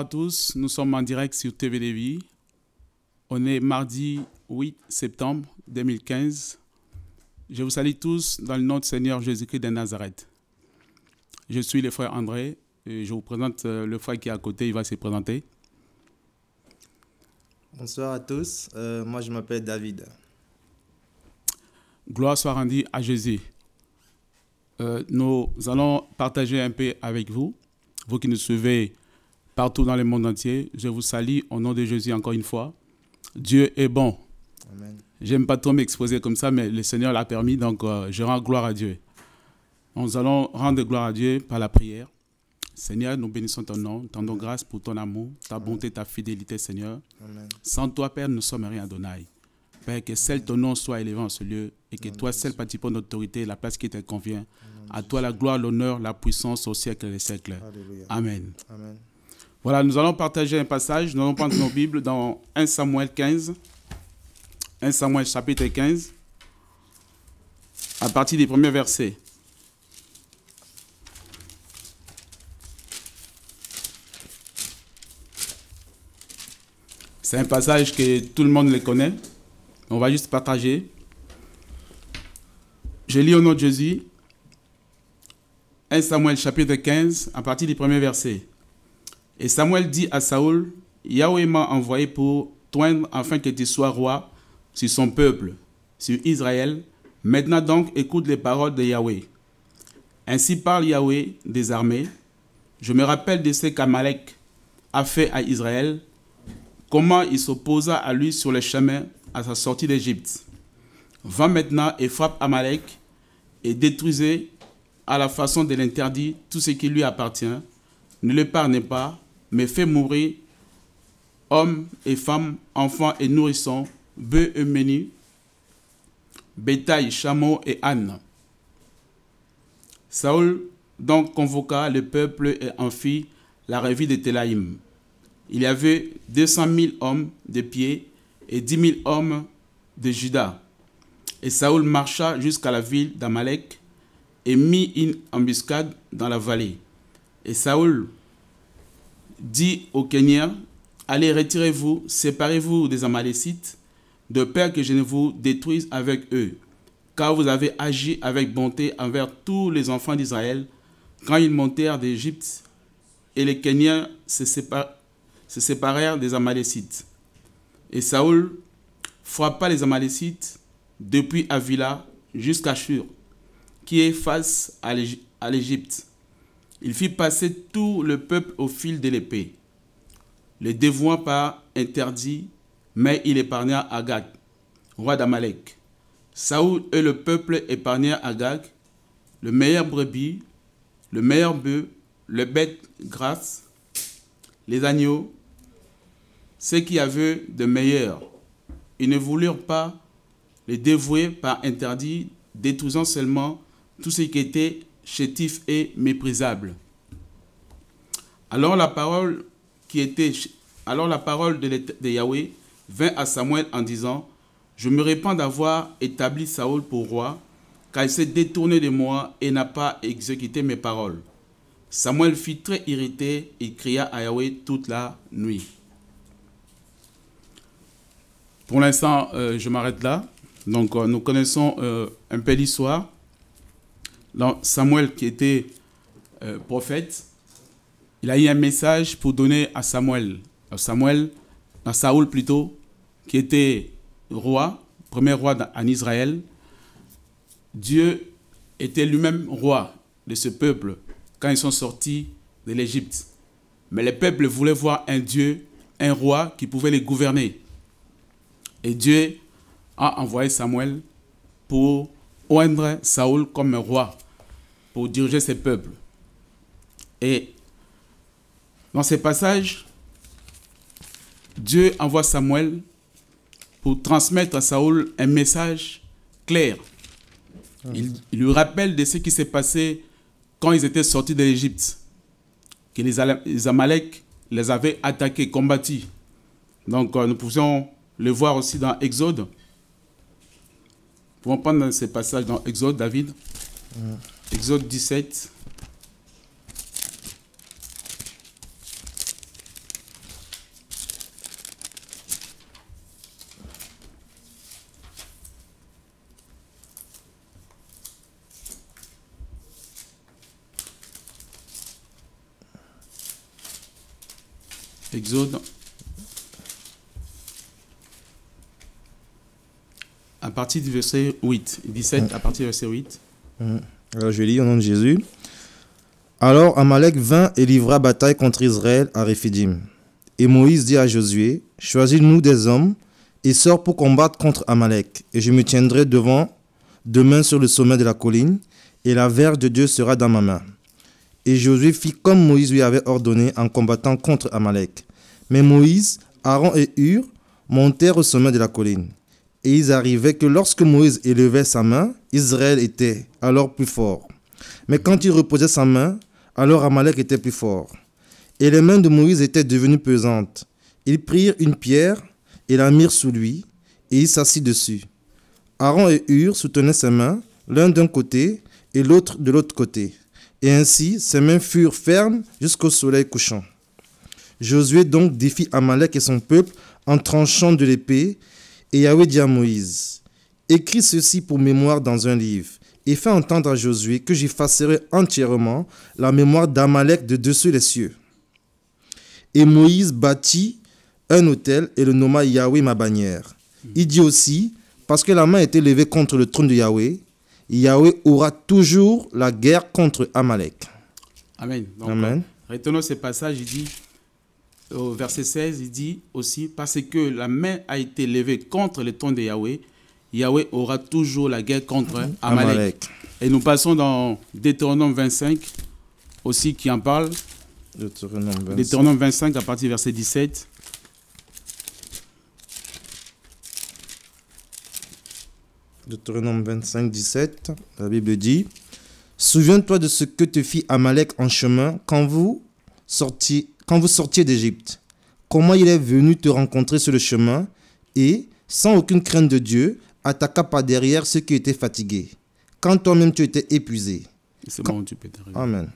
à tous, nous sommes en direct sur TV TVDV. On est mardi 8 septembre 2015. Je vous salue tous dans le nom du Seigneur Jésus-Christ de Nazareth. Je suis le frère André et je vous présente euh, le frère qui est à côté, il va se présenter. Bonsoir à tous, euh, moi je m'appelle David. Gloire soit rendue à Jésus. Euh, nous allons partager un peu avec vous, vous qui nous suivez partout dans le monde entier. Je vous salue au nom de Jésus encore une fois. Dieu est bon. J'aime pas trop m'exposer comme ça, mais le Seigneur l'a permis, donc euh, je rends gloire à Dieu. Nous allons rendre gloire à Dieu par la prière. Seigneur, nous bénissons ton nom, tendons grâce pour ton amour, ta bonté, ta fidélité, Seigneur. Sans toi, Père, nous sommes rien, Donaï. Père, que seul ton nom soit élevé en ce lieu et que toi seul participes d'autorité, la place qui te convient. À toi la gloire, l'honneur, la puissance au siècle et des siècles. Amen. Amen. Voilà, nous allons partager un passage, nous allons prendre nos Bibles dans 1 Samuel 15, 1 Samuel chapitre 15, à partir des premiers versets. C'est un passage que tout le monde le connaît. On va juste partager. Je lis au nom de Jésus 1 Samuel chapitre 15 à partir du premier verset. Et Samuel dit à Saoul, Yahweh m'a envoyé pour toi afin que tu sois roi sur son peuple, sur Israël. Maintenant donc, écoute les paroles de Yahweh. Ainsi parle Yahweh des armées. Je me rappelle de ce qu'Amalek a fait à Israël, comment il s'opposa à lui sur le chemin à sa sortie d'Égypte. Va maintenant et frappe Amalek et détruisez à la façon de l'interdit tout ce qui lui appartient. Ne le l'épargnez pas, mais fait mourir hommes et femmes, enfants et nourrissons, bœufs et menus, bétail, chameaux et ânes. Saül donc convoqua le peuple et en fit la revue de Télaïm. Il y avait 200 000 hommes de pied et 10 000 hommes de Juda. Et Saül marcha jusqu'à la ville d'Amalek et mit une embuscade dans la vallée. Et Saül dit aux Kenyans, allez retirez-vous, séparez-vous des Amalécites, de peur que je ne vous détruise avec eux, car vous avez agi avec bonté envers tous les enfants d'Israël quand ils montèrent d'Égypte, et les Kenyans se, séparèrent des Amalécites. Et Saoul frappa les Amalécites depuis Avila jusqu'à Shur, qui est face à l'Égypte. Il fit passer tout le peuple au fil de l'épée, les dévouant par interdit, mais il épargna Agag, roi d'Amalek. Saoud et le peuple épargnèrent Agag, le meilleur brebis, le meilleur bœuf, le bête grasse, les agneaux, ceux qui avaient de meilleurs. Ils ne voulurent pas les dévouer par interdit, détruisant seulement tout ce qui était chétif et méprisable. Alors la parole qui était alors la parole de, Yahweh vint à Samuel en disant Je me répands d'avoir établi Saül pour roi, car il s'est détourné de moi et n'a pas exécuté mes paroles. Samuel fut très irrité et cria à Yahweh toute la nuit. Pour l'instant, euh, je m'arrête là. Donc, euh, nous connaissons euh, un peu l'histoire. Samuel qui était euh, prophète, il a eu un message pour donner à Samuel, à Samuel, à Saoul plutôt, qui était roi, premier roi en Israël. Dieu était lui-même roi de ce peuple quand ils sont sortis de l'Égypte. Mais les peuple voulait voir un Dieu, un roi qui pouvait les gouverner. Et Dieu a envoyé Samuel pour oindre Saoul comme roi pour diriger ses peuples. Et dans ces passages, Dieu envoie Samuel pour transmettre à Saoul un message clair. Il, lui rappelle de ce qui s'est passé quand ils étaient sortis de l'Égypte, que les Amalek les avaient attaqués, combattus. Donc euh, nous pouvons le voir aussi dans Exode. Nous pouvons prendre ces passages dans Exode, David. Exode 17. Exode à partir du verset 8, 17 à partir du verset 8. Alors je lis au nom de Jésus. Alors Amalek vint et livra bataille contre Israël à Réphidim. Et Moïse dit à Josué, Choisis-nous des hommes et sors pour combattre contre Amalek. Et je me tiendrai devant, demain sur le sommet de la colline, et la verge de Dieu sera dans ma main. Et Josué fit comme Moïse lui avait ordonné en combattant contre Amalek. Mais Moïse, Aaron et Hur montèrent au sommet de la colline. Et ils arrivaient que lorsque Moïse élevait sa main, Israël était alors plus fort. Mais quand il reposait sa main, alors Amalek était plus fort. Et les mains de Moïse étaient devenues pesantes. Ils prirent une pierre et la mirent sous lui, et il s'assit dessus. Aaron et Hur soutenaient ses mains, l'un d'un côté et l'autre de l'autre côté. Et ainsi, ses mains furent fermes jusqu'au soleil couchant. Josué donc défie Amalek et son peuple en tranchant de l'épée, et Yahweh dit à Moïse, Écris ceci pour mémoire dans un livre et fais entendre à Josué que j'effacerai entièrement la mémoire d'Amalek de dessus les cieux. Et Moïse bâtit un autel et le nomma Yahweh ma bannière. Il dit aussi, parce que la main a été levée contre le trône de Yahweh, Yahweh aura toujours la guerre contre Amalek. Amen. Amen. Retenons ce passage, il dit, au verset 16, il dit aussi, parce que la main a été levée contre le trône de Yahweh, Yahweh aura toujours la guerre contre mhm. Amalek. Et nous passons dans Deutéronome 25, aussi qui en parle. Deutéronome 25. 25 à partir du verset 17. Deutéronome 25, 17, la Bible dit Souviens-toi de ce que te fit Amalek en chemin quand vous sortiez, quand vous sortiez d'Égypte. Comment il est venu te rencontrer sur le chemin et, sans aucune crainte de Dieu, attaqua par derrière ceux qui étaient fatigués. Quand toi-même tu étais épuisé. C'est bon, tu peux réveiller. Amen.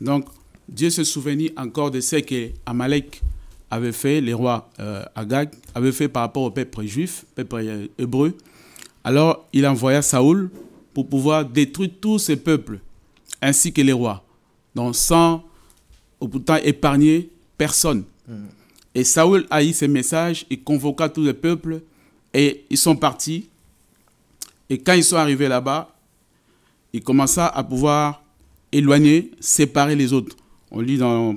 Donc, Dieu se souvient encore de ce que Amalek avait fait, les rois euh, Agag avait fait par rapport au peuple juif, peuple euh, hébreu. Alors, il envoya Saoul pour pouvoir détruire tous ces peuples, ainsi que les rois, donc sans pourtant épargner personne. Mm. Et Saoul haït ce message et convoqua tous les peuples et ils sont partis. Et quand ils sont arrivés là-bas, ils commença à pouvoir éloigner, séparer les autres. On lit dans,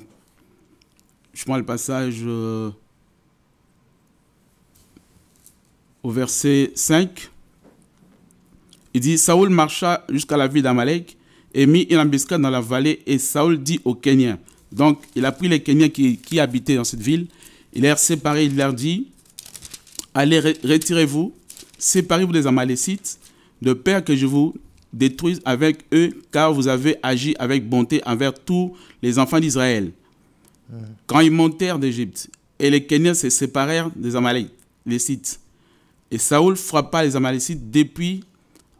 je le passage euh, au verset 5. Il dit, Saoul marcha jusqu'à la ville d'Amalek et mit une embuscade dans la vallée et Saoul dit aux Kenyans. Donc il a pris les Kenyans qui, qui habitaient dans cette ville, il les a séparés, il leur dit, Allez, retirez-vous, séparez-vous des Amalécites, de peur que je vous détruise avec eux, car vous avez agi avec bonté envers tous les enfants d'Israël. Hmm. Quand ils montèrent d'Égypte, et les Kenyans se séparèrent des Amalécites. Et Saoul frappa les Amalécites depuis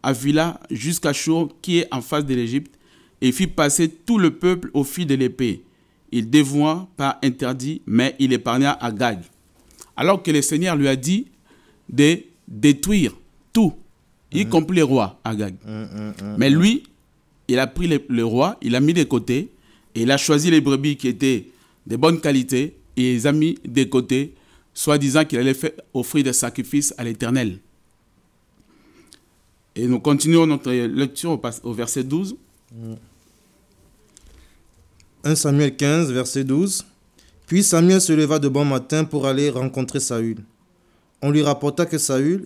Avila jusqu'à Shur, qui est en face de l'Égypte, et fit passer tout le peuple au fil de l'épée. Il dévoua par interdit, mais il épargna à Gag alors que le Seigneur lui a dit de détruire tout, y mm-hmm. compris les rois, Agag. Mm, mm, mm, Mais lui, il a pris le, roi, il a mis de côté, et il a choisi les brebis qui étaient de bonne qualité, et il les a mis de côté, soi-disant qu'il allait faire, offrir des sacrifices à l'Éternel. Et nous continuons notre lecture au verset 12. 1 Samuel 15, verset 12. Puis Samuel se leva de bon matin pour aller rencontrer Saül. On lui rapporta que Saül,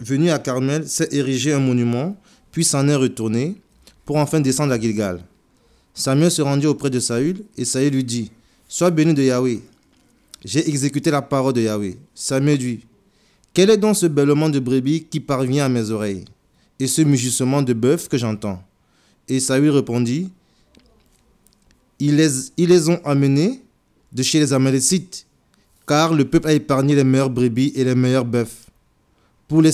venu à Carmel, s'est érigé un monument, puis s'en est retourné, pour enfin descendre à Gilgal. Samuel se rendit auprès de Saül, et Saül lui dit Sois béni de Yahweh. J'ai exécuté la parole de Yahweh. Samuel dit Quel est donc ce bêlement de brebis qui parvient à mes oreilles, et ce mugissement de bœuf que j'entends Et Saül répondit ils les ont amenés de chez les Amalécites, car le peuple a épargné les meilleurs brebis et les meilleurs bœufs pour les,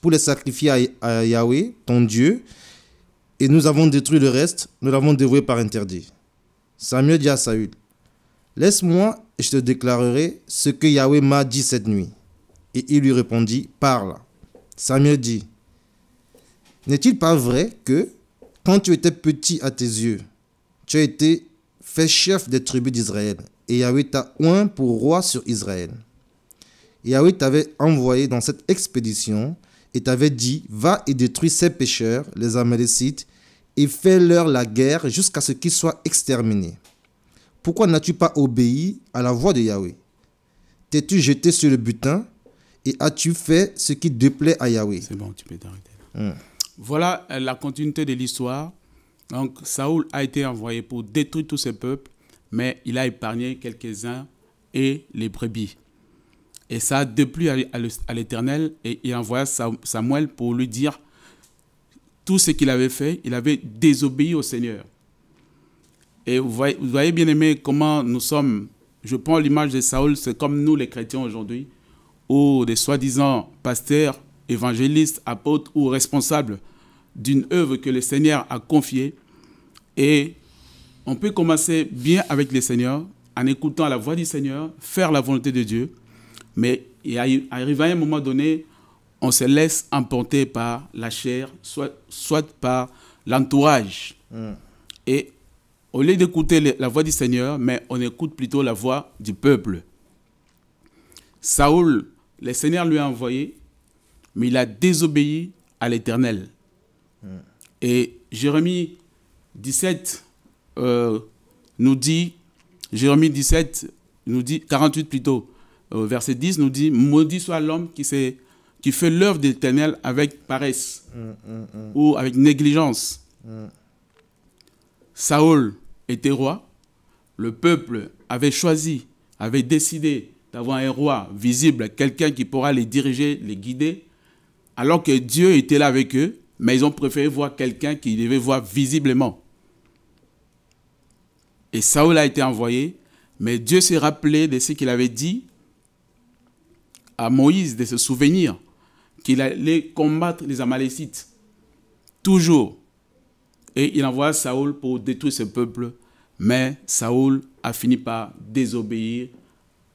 pour les sacrifier à, à Yahweh, ton Dieu, et nous avons détruit le reste, nous l'avons dévoué par interdit. Samuel dit à Saül, Laisse-moi et je te déclarerai ce que Yahweh m'a dit cette nuit. Et il lui répondit, Parle. Samuel dit, N'est-il pas vrai que, quand tu étais petit à tes yeux, tu as été fait chef des tribus d'Israël et Yahweh t'a oint pour roi sur Israël. Yahweh t'avait envoyé dans cette expédition et t'avait dit Va et détruis ces pécheurs, les Amalécites, et fais-leur la guerre jusqu'à ce qu'ils soient exterminés. Pourquoi n'as-tu pas obéi à la voix de Yahweh T'es-tu jeté sur le butin et as-tu fait ce qui déplaît à Yahweh C'est bon, tu peux t'arrêter. Hmm. Voilà euh, la continuité de l'histoire. Donc Saoul a été envoyé pour détruire tous ces peuples mais il a épargné quelques-uns et les brebis. Et ça a déplu à l'Éternel et il envoya Samuel pour lui dire tout ce qu'il avait fait, il avait désobéi au Seigneur. Et vous voyez, bien aimé comment nous sommes, je prends l'image de Saül, c'est comme nous les chrétiens aujourd'hui, ou des soi-disant pasteurs, évangélistes, apôtres ou responsables d'une œuvre que le Seigneur a confiée. Et on peut commencer bien avec le Seigneur, en écoutant la voix du Seigneur, faire la volonté de Dieu, mais il arrive à un moment donné, on se laisse emporter par la chair, soit, par l'entourage. Hmm. Et au lieu d'écouter la voix du Seigneur, mais on écoute plutôt la voix du peuple. Saoul, le Seigneur lui a envoyé, mais il a désobéi à l'Éternel. Hmm. Et Jérémie 17, euh, nous dit, Jérémie 17, nous dit, 48 plutôt, euh, verset 10, nous dit, maudit soit l'homme qui, fait l'œuvre de l'éternel avec paresse ou avec négligence. Saül était roi, le peuple avait choisi, avait décidé d'avoir un roi visible, quelqu'un qui pourra les diriger, les guider, alors que Dieu était là avec eux, mais ils ont préféré voir quelqu'un qu'ils devaient voir visiblement. Et Saül a été envoyé, mais Dieu s'est rappelé de ce qu'il avait dit à Moïse, de se souvenir qu'il allait combattre les Amalécites, toujours. Et il envoie Saül pour détruire ce peuple, mais Saül a fini par désobéir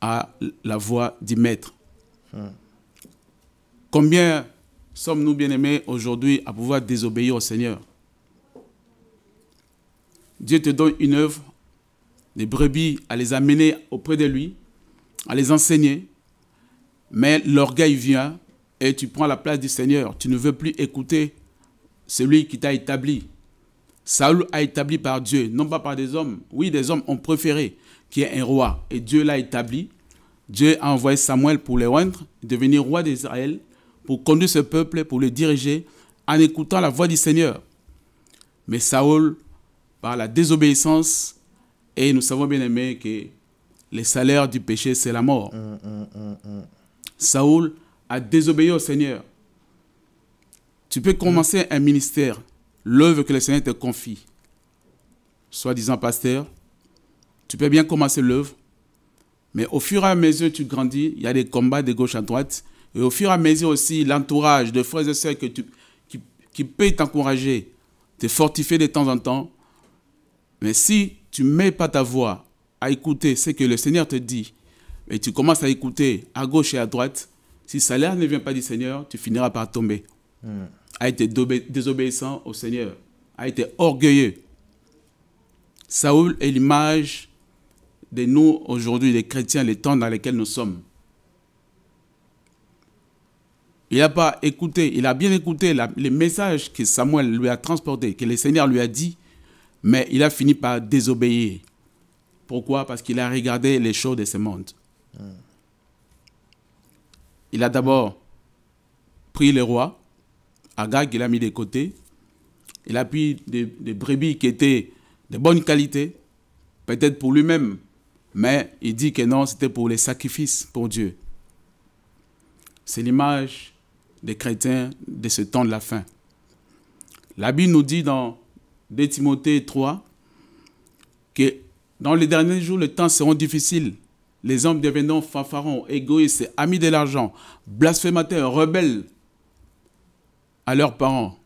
à la voix du maître. Combien sommes-nous bien-aimés aujourd'hui à pouvoir désobéir au Seigneur Dieu te donne une œuvre, des brebis, à les amener auprès de lui, à les enseigner. Mais l'orgueil vient et tu prends la place du Seigneur. Tu ne veux plus écouter celui qui t'a établi. Saul a établi par Dieu, non pas par des hommes. Oui, des hommes ont préféré qu'il y ait un roi. Et Dieu l'a établi. Dieu a envoyé Samuel pour le rendre, devenir roi d'Israël, pour conduire ce peuple, pour le diriger, en écoutant la voix du Seigneur. Mais Saul, par la désobéissance, et nous savons bien aimé que les salaires du péché, c'est la mort. Mm, mm, mm, Saoul a désobéi au Seigneur. Tu peux commencer un ministère, l'œuvre que le Seigneur te confie. Soi-disant pasteur, tu peux bien commencer l'œuvre, mais au fur et à mesure tu grandis, il y a des combats de gauche à droite, et au fur et à mesure aussi l'entourage de frères et sœurs que tu, qui, qui peut t'encourager, te fortifier de temps en temps. Mais si tu mets pas ta voix à écouter ce que le Seigneur te dit, Mais tu commences à écouter à gauche et à droite, si salaire ne vient pas du Seigneur, tu finiras par tomber. Hmm. A été désobéissant au Seigneur, a été orgueilleux. Saoul est l'image de nous aujourd'hui, les chrétiens, les temps dans lesquels nous sommes. Il n'a pas écouté, il a bien écouté les messages que Samuel lui a transportés, que le Seigneur lui a dit, mais il a fini par désobéir. Pourquoi Parce qu'il a regardé les choses de ce monde. Il a d'abord pris le roi, Agag, il a mis de côté. Il a pris des, des brebis qui étaient de bonne qualité, peut-être pour lui-même, mais il dit que non, c'était pour les sacrifices pour Dieu. C'est l'image des chrétiens de ce temps de la fin. La Bible nous dit dans de Timothée 3, que dans les derniers jours, le temps seront difficiles. Les hommes devenant fanfarons, égoïstes, amis de l'argent, blasphémateurs, rebelles à leurs parents.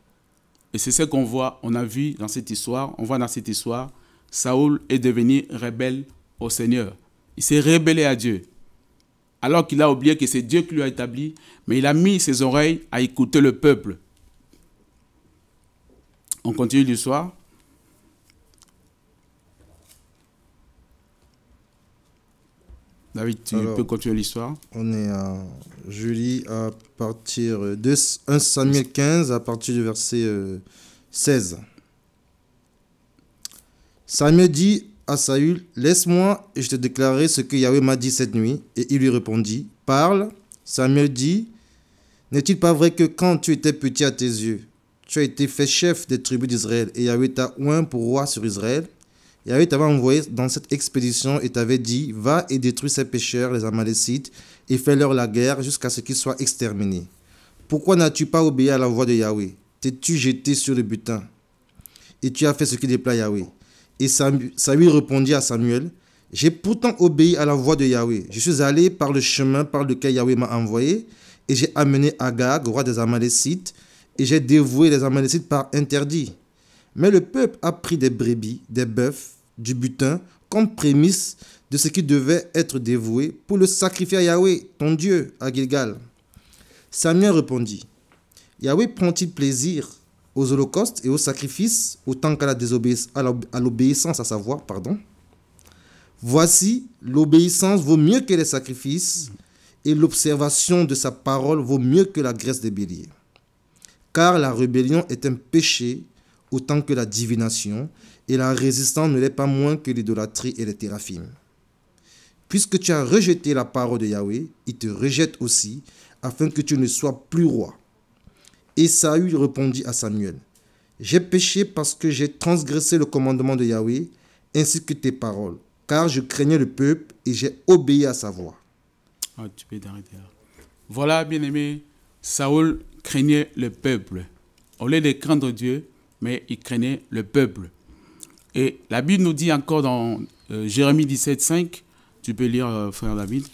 Et c'est ce qu'on voit, on a vu dans cette histoire, on voit dans cette histoire, Saoul est devenu rebelle au Seigneur. Il s'est rébellé à Dieu. Alors qu'il a oublié que c'est Dieu qui lui a établi, mais il a mis ses oreilles à écouter le peuple. On continue l'histoire. David, tu peux continuer l'histoire On est à Julie à partir de 1 Samuel 15, à partir du verset 16. Euh, Samuel dit à Saül, Laisse-moi et je te déclarerai ce que Yahweh m'a dit cette nuit. Et il lui répondit, Parle. Samuel dit, N'est-il pas vrai que quand tu étais petit à tes yeux, tu as été fait chef des tribus d'Israël et Yahweh t'a oint pour roi sur Israël Yahweh t'avait envoyé dans cette expédition et t'avait dit Va et détruis ces pécheurs, les Amalécites, et fais-leur la guerre jusqu'à ce qu'ils soient exterminés. Pourquoi n'as-tu pas obéi à la voix de Yahweh T'es-tu jeté sur le butin Et tu as fait ce qui déplaît Yahweh. Et Saül répondit à Samuel J'ai pourtant obéi à la voix de Yahweh. Je suis allé par le chemin par lequel Yahweh m'a envoyé, et j'ai amené Agag, roi des Amalécites, et j'ai dévoué les Amalécites par interdit. Mais le peuple a pris des brebis, des bœufs, du butin comme prémisse de ce qui devait être dévoué pour le sacrifier à Yahweh, ton Dieu, à Gilgal. Samuel répondit, Yahweh prend-il plaisir aux holocaustes et aux sacrifices autant qu'à l'obéissance à, sa voix pardon Voici, l'obéissance vaut mieux que les sacrifices et l'observation de sa parole vaut mieux que la graisse des béliers. Car la rébellion est un péché autant que la divination et la résistance ne l'est pas moins que l'idolâtrie et les téraphimes. Puisque tu as rejeté la parole de Yahweh, il te rejette aussi, afin que tu ne sois plus roi. Et Saül répondit à Samuel, J'ai péché parce que j'ai transgressé le commandement de Yahweh, ainsi que tes paroles, car je craignais le peuple et j'ai obéi à sa voix. Ah, hein. Voilà, bien-aimé, Saül craignait le peuple. Au lieu de craindre Dieu, mais il craignait le peuple. Et la Bible nous dit encore dans euh, Jérémie 17, 5, tu peux lire, euh, frère David.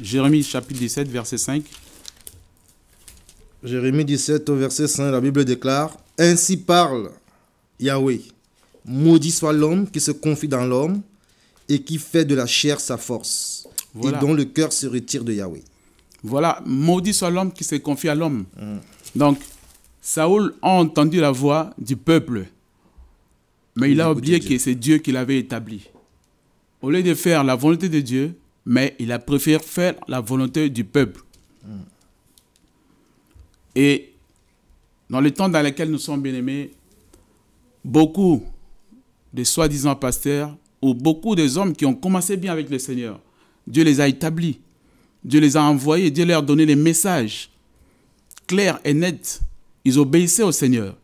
Jérémie chapitre 17, verset 5. Jérémie 17, verset 5, la Bible déclare, Ainsi parle Yahweh, maudit soit l'homme qui se confie dans l'homme et qui fait de la chair sa force, et dont le cœur se retire de Yahweh. Voilà, maudit soit l'homme qui se confie à l'homme. Hum. Donc, Saoul a entendu la voix du peuple, mais il, a oublié que c'est Dieu qui l'avait établi. Au lieu de faire la volonté de Dieu, mais il a préféré faire la volonté du peuple. Hmm. Et dans le temps dans lequel nous sommes bien-aimés, beaucoup de soi-disant pasteurs ou beaucoup des hommes qui ont commencé bien avec le Seigneur, Dieu les a établis, Dieu les a envoyés, Dieu leur a donné les messages. Clair et net, Ils obéissaient au Seigneur.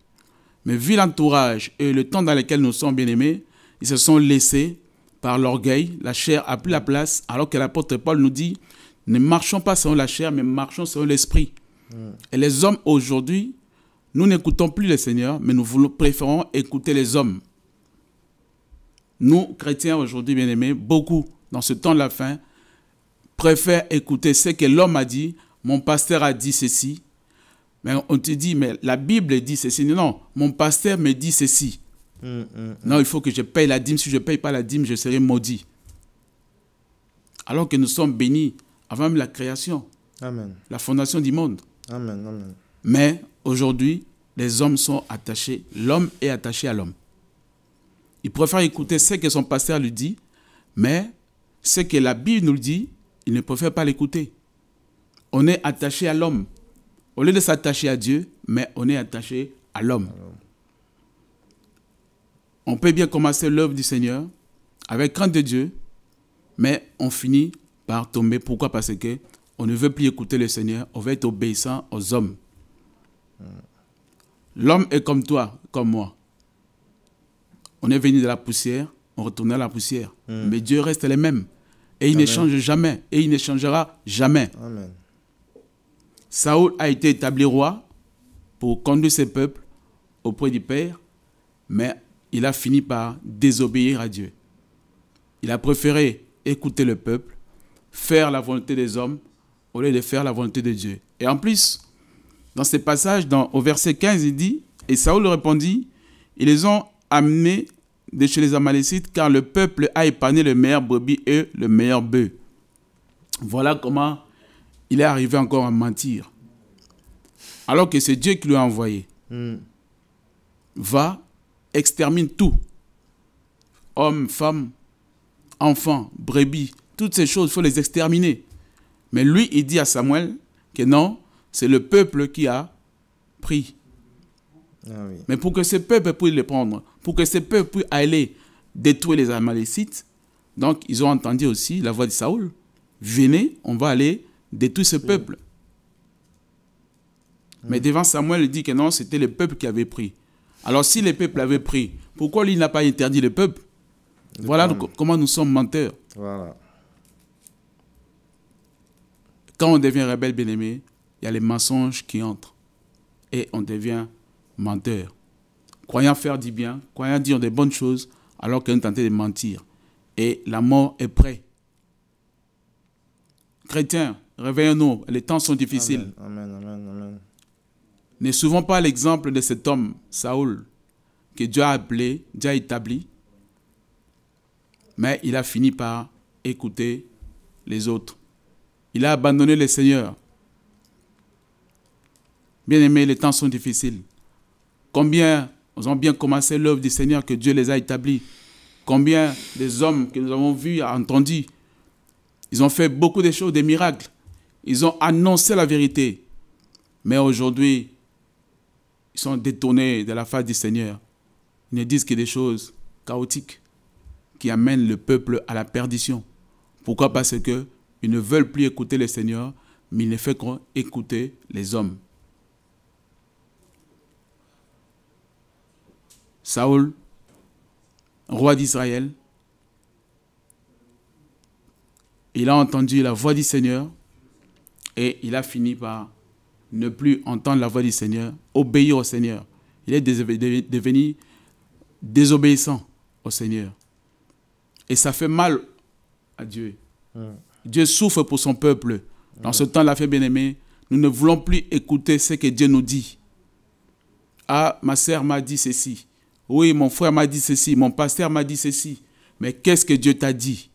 Mais vu l'entourage et le temps dans lequel nous sommes bien-aimés, ils se sont laissés par l'orgueil. La chair a pris la place, alors que l'apôtre Paul nous dit, ne marchons pas selon la chair, mais marchons selon l'esprit. Et les hommes aujourd'hui, nous n'écoutons plus le Seigneur, mais nous préférons écouter les hommes. Nous, chrétiens aujourd'hui, bien-aimés, beaucoup, dans ce temps de la fin, préfèrent écouter ce que l'homme a dit. Mon pasteur a dit ceci, mais on te dit, mais la Bible dit ceci. Non, mon pasteur me dit ceci. Mm, mm, mm. non, il faut que je paye la dîme. Si je ne paye pas la dîme, je serai maudit. Alors que nous sommes bénis avant même la création, amen. la fondation du monde. Amen, Mais aujourd'hui, les hommes sont attachés. L'homme est attaché à l'homme. Il préfère écouter ce que son pasteur lui dit, mais ce que la Bible nous dit, il ne préfère pas l'écouter. On est attaché à l'homme. Au lieu de s'attacher à Dieu, mais on est attaché à l'homme. On peut bien commencer l'œuvre du Seigneur avec crainte de Dieu, mais on finit par tomber. Pourquoi Parce que on ne veut plus écouter le Seigneur, on veut être obéissant aux hommes. L'homme est comme toi, comme moi. On est venu de la poussière, on retourne à la poussière. Hmm. Mais Dieu reste le même Et il ne change jamais. Et il ne changera jamais. Amen. Saoul a été établi roi pour conduire ses peuples auprès du Père, mais il a fini par désobéir à Dieu. Il a préféré écouter le peuple, faire la volonté des hommes, au lieu de faire la volonté de Dieu. Et en plus, dans ce passage, dans, au verset 15, il dit, et Saoul répondit, ils les ont amenés de chez les Amalécites, car le peuple a épargné le meilleur brebis et le meilleur bœuf. Voilà comment il est arrivé encore à mentir. Alors que c'est Dieu qui lui a envoyé. Hmm. Va, extermine tout. Hommes, femmes, enfants, brebis, toutes ces choses, il faut les exterminer. Mais lui, il dit à Samuel que non, c'est le peuple qui a pris. Ah Mais pour que ce peuple puisse les prendre, pour que ce peuple puisse aller détruire les Amalécites, donc ils ont entendu aussi la voix de Saoul. Venez, on va aller de tout ce mm. peuple. Mm. Mais devant Samuel, il dit que non, c'était le peuple qui avait pris. Alors si le peuple avait pris, pourquoi il n'a pas interdit le peuple Voilà comment nous sommes menteurs. Quand on devient rebelle bien-aimé, il y a les mensonges qui entrent. Et on devient menteur. Croyant faire du bien, croyant dire des bonnes choses, alors qu'on tentait de mentir. Et la mort est près. Chrétien, Réveillons-nous, les temps sont difficiles. Amen, amen, pas l'exemple de cet homme, Saoul, que Dieu a appelé, Dieu a établi, mais il a fini par écouter les autres. Il a abandonné le Seigneur. bien aimé, les temps sont difficiles. Combien ils ont bien commencé l'œuvre du Seigneur que Dieu les a établis. Combien des hommes que nous avons vus, entendus, ils ont fait beaucoup de choses, des miracles. Ils ont annoncé la vérité. Mais aujourd'hui, ils sont détournés de la face du Seigneur. Ils ne disent que des choses chaotiques qui amènent le peuple à la perdition. Pourquoi Parce qu'ils ne veulent plus écouter le Seigneur, mais ils ne font qu'écouter les hommes. Saoul, roi d'Israël, il a entendu la voix du Seigneur et il a fini par ne plus entendre la voix du Seigneur, obéir au Seigneur. Il est devenu désobéissant au Seigneur. Et ça fait mal à Dieu. Hmm. Dieu souffre pour son peuple. Dans ce temps-là, fait bien-aimé, nous ne voulons plus écouter ce que Dieu nous dit. Ah, ma sœur m'a dit ceci. Oui, mon frère m'a dit ceci. Mon pasteur m'a dit ceci. Mais qu'est-ce que Dieu t'a dit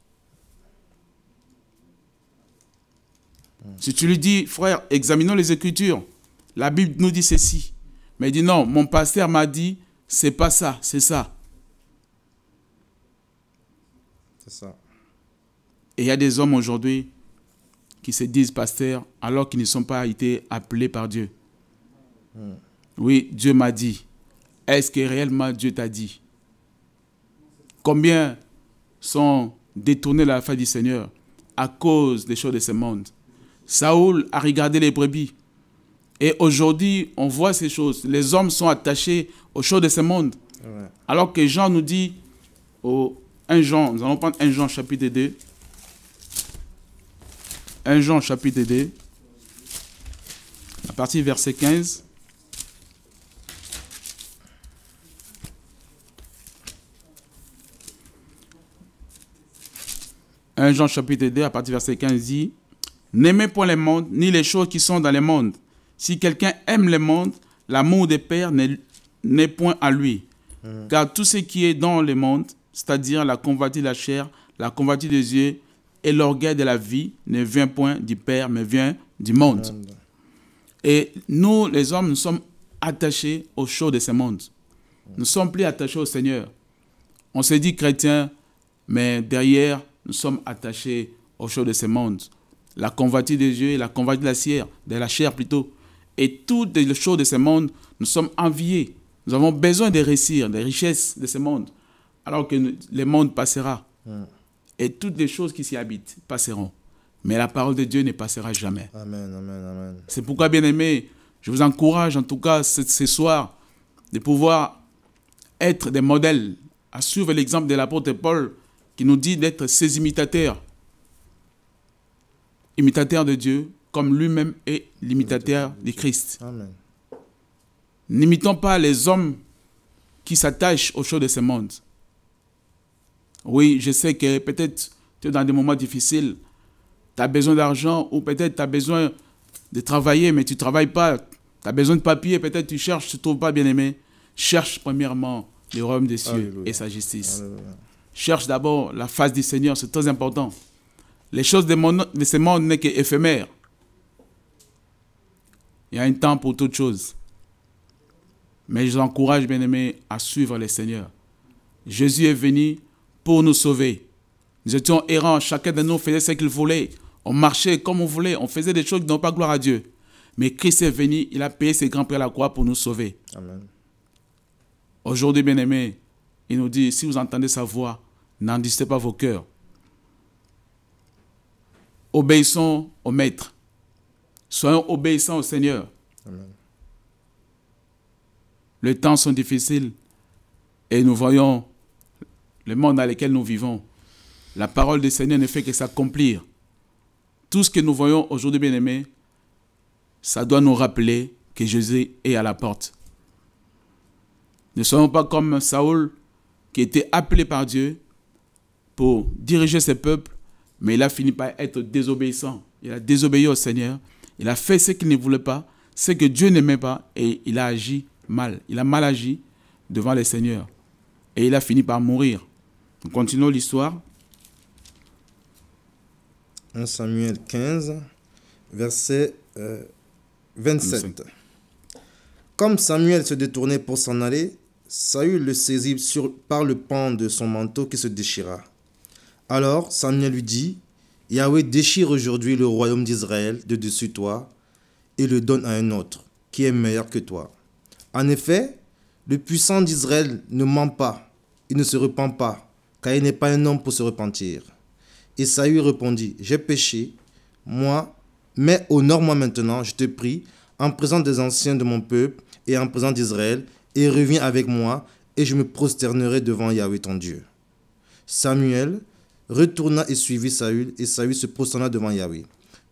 Si tu lui dis, frère, examinons les Écritures, la Bible nous dit ceci. Mais il dit, non, mon pasteur m'a dit, c'est pas ça, c'est ça. C'est ça. Et il y a des hommes aujourd'hui qui se disent pasteurs alors qu'ils ne sont pas été appelés par Dieu. Hmm. Oui, Dieu m'a dit. Est-ce que réellement Dieu t'a dit Combien sont détournés de la face du Seigneur à cause des choses de ce monde Saoul a regardé les brebis. Et aujourd'hui, on voit ces choses. Les hommes sont attachés aux choses de ce monde. Alors que Jean nous dit, 1 Jean, nous allons prendre 1 Jean chapitre 2. 1 Jean chapitre 2, à partir du verset 15. « 1 Jean chapitre 2, à partir du verset 15, dit N'aimez point le monde, ni les choses qui sont dans le monde. Si quelqu'un aime le monde, l'amour des pères n'est point à lui. Mm. Car tout ce qui est dans le monde, c'est-à-dire la convoitise de la chair, la convoitise des yeux et l'orgueil de la vie, ne vient point du Père, mais vient du monde. Et nous, les hommes, nous sommes attachés aux choses de ce monde. Nous sommes plus attachés au Seigneur. On se dit chrétien, mais derrière, nous sommes attachés aux choses de ce monde la convoitise des yeux, la convoitise de la chair, de la chair plutôt. Et toutes les choses de ce monde, nous sommes enviés. Nous avons besoin de réussir, des richesses de ce monde, alors que le monde passera. Hmm. Et toutes les choses qui s'y habitent passeront. Mais la parole de Dieu ne passera jamais. C'est pourquoi, bien-aimés, je vous encourage, en tout cas, ce, ce soir, de pouvoir être des modèles, à suivre l'exemple de l'apôtre Paul, qui nous dit d'être ses imitateurs imitateur de Dieu comme lui-même est l'imitateur du Christ. N'imitons pas les hommes qui s'attachent aux choses de ce monde. Oui, je sais que peut-être tu es dans des moments difficiles, tu as besoin d'argent ou peut-être tu as besoin de travailler, mais tu ne travailles pas. Tu as besoin de papier, peut-être tu cherches, tu ne trouves pas bien aimé. Cherche premièrement le royaume des cieux et sa justice. Cherche d'abord la face du Seigneur, c'est très important les choses de, ce monde n'est qu'éphémère. Il y a un temps pour toutes choses. Mais je vous encourage, bien aimés, à suivre le Seigneur. Jésus est venu pour nous sauver. Nous étions errants, chacun de nous faisait ce qu'il voulait. On marchait comme on voulait, on faisait des choses qui n'ont pas gloire à Dieu. Mais Christ est venu, il a payé ses grands prix à la croix pour nous sauver. Aujourd'hui, bien-aimés, il nous dit, si vous entendez sa voix, n'endissez pas vos cœurs. Obéissons au Maître. Soyons obéissants au Seigneur. Les temps sont difficiles et nous voyons le monde dans lequel nous vivons. La parole du Seigneur ne fait que s'accomplir. Tout ce que nous voyons aujourd'hui, bien-aimés, ça doit nous rappeler que Jésus est à la porte. Ne soyons pas comme Saoul qui était appelé par Dieu pour diriger ses peuples mais il a fini par être désobéissant. Il a désobéi au Seigneur. Il a fait ce qu'il ne voulait pas, ce que Dieu n'aimait pas, et il a agi mal. Il a mal agi devant le Seigneur. Et il a fini par mourir. continuons l'histoire. 1 Samuel 15, verset 27. Euh, Comme Samuel se détournait pour s'en aller, Saül le saisit par le pan de son manteau qui se déchira. Alors Samuel lui dit, Yahweh déchire aujourd'hui le royaume d'Israël de dessus toi et le donne à un autre qui est meilleur que toi. En effet, le puissant d'Israël ne ment pas, il ne se repent pas, car il n'est pas un homme pour se repentir. Et Saül répondit, j'ai péché, moi, mais honore-moi maintenant, je te prie, en présence des anciens de mon peuple et en présence d'Israël, et reviens avec moi, et je me prosternerai devant Yahweh ton Dieu. Samuel retourna et suivit Saül, et Saül se prosterna devant Yahweh.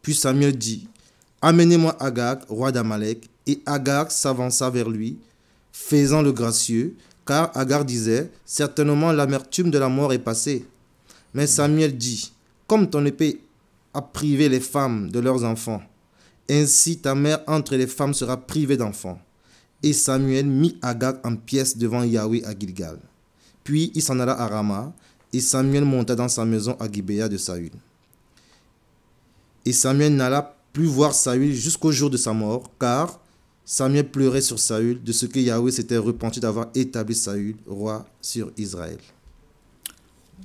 Puis Samuel dit, Amenez-moi Agag, roi d'Amalek. Et Agag s'avança vers lui, faisant le gracieux, car Agar disait, Certainement l'amertume de la mort est passée. Mais Samuel dit, Comme ton épée a privé les femmes de leurs enfants, ainsi ta mère entre les femmes sera privée d'enfants. Et Samuel mit Agag en pièces devant Yahweh à Gilgal. Puis il s'en alla à Ramah. Et Samuel monta dans sa maison à Gibeah de Saül. Et Samuel n'alla plus voir Saül jusqu'au jour de sa mort, car Samuel pleurait sur Saül de ce que Yahweh s'était repenti d'avoir établi Saül roi sur Israël.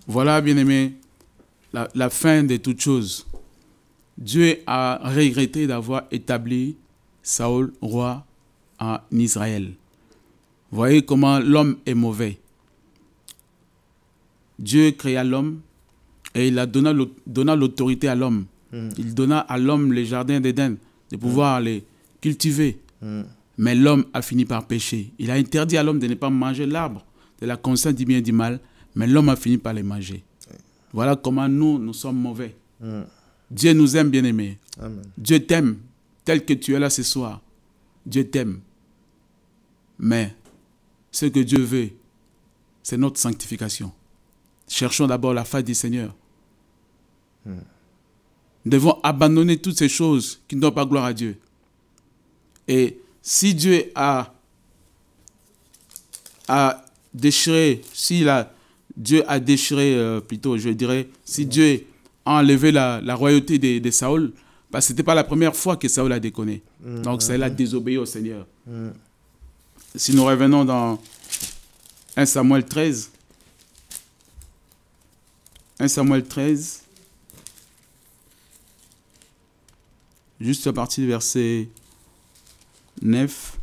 Voilà, bien-aimés, la, fin de toutes choses. Dieu a regretté d'avoir établi Saül roi en Israël. Voyez comment l'homme est mauvais. Dieu créa l'homme et il a donna l'autorité à l'homme. Mm. Il donna à l'homme les jardins d'Éden, de pouvoir mm. les cultiver. Mm. Mais l'homme a fini par pécher. Il a interdit à l'homme de ne pas manger l'arbre de la conscience du bien et du mal, mais l'homme a fini par les manger. Voilà comment nous, nous sommes mauvais. Dieu nous aime, bien-aimés. Dieu t'aime tel que tu es là ce soir. Dieu t'aime. Mais ce que Dieu veut, c'est notre sanctification. Cherchons d'abord la face du Seigneur. Hmm. Nous devons abandonner toutes ces choses qui ne donnent pas gloire à Dieu. Et si Dieu a, a déchiré, si la, Dieu a déchiré, euh, plutôt, je dirais, si hmm. Dieu a enlevé la, royauté de, de Saül, parce bah, que ce n'était pas la première fois que Saül a déconné. Hmm. Donc, Saul a désobéi au Seigneur. Si nous revenons dans 1 Samuel 13, 1 Samuel 13, juste à partir du verset 9.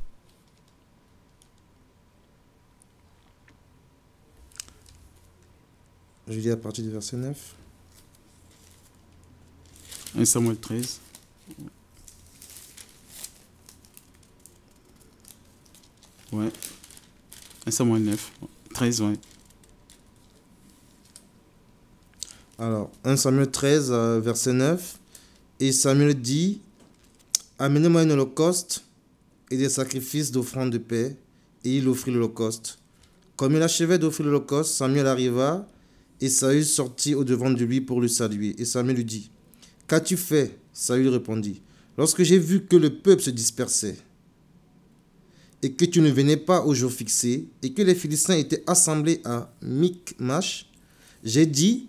Je lis à partir du verset 9. 1 Samuel 13. Ouais. 1 Samuel 9. 13, ouais. Alors, 1 Samuel 13, euh, verset 9. Et Samuel dit, Amenez-moi un holocauste et des sacrifices d'offrande de paix. Et il offrit l'holocauste. Comme il achevait d'offrir l'holocauste, Samuel arriva et Saül sortit au-devant de lui pour le saluer. Et Samuel lui dit, Qu'as-tu fait Saül répondit, Lorsque j'ai vu que le peuple se dispersait, et que tu ne venais pas au jour fixé, et que les Philistins étaient assemblés à Micmash, j'ai dit,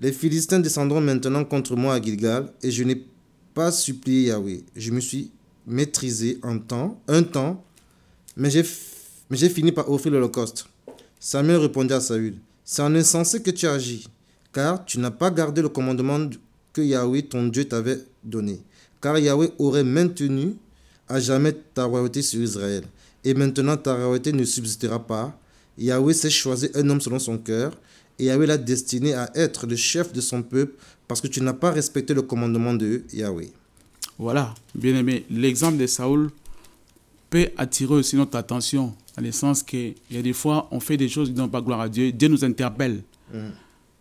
les Philistins descendront maintenant contre moi à Gilgal, et je n'ai pas supplié Yahweh. Je me suis maîtrisé un temps, un temps mais j'ai fini par offrir l'Holocauste. Samuel répondit à Saül, C'est en insensé que tu agis, car tu n'as pas gardé le commandement que Yahweh, ton Dieu, t'avait donné. Car Yahweh aurait maintenu à jamais ta royauté sur Israël. Et maintenant ta royauté ne subsistera pas. Yahweh s'est choisi un homme selon son cœur, et Yahweh l'a destiné à être le chef de son peuple parce que tu n'as pas respecté le commandement de Yahweh. Voilà, bien-aimé, l'exemple de Saoul peut attirer aussi notre attention, dans le sens qu'il y a des fois, on fait des choses qui n'ont pas gloire à Dieu. Dieu nous interpelle. Mm.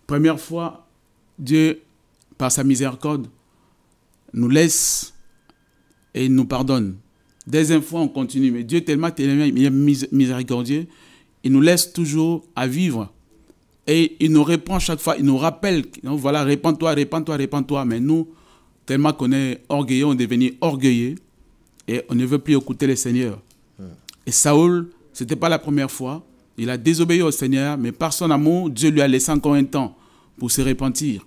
Première fois, Dieu, par sa miséricorde, nous laisse et il nous pardonne. Deuxième fois, on continue. Mais Dieu, tellement, tellement miséricordieux, il nous laisse toujours à vivre et il nous répond chaque fois, il nous rappelle, voilà, répands-toi, répands-toi, répands-toi. Mais nous, tellement qu'on est orgueilleux, on est devenu orgueilleux et on ne veut plus écouter le Seigneur. Hmm. Et Saoul, ce n'était pas la première fois. Il a désobéi au Seigneur, mais par son amour, Dieu lui a laissé encore un temps pour se repentir.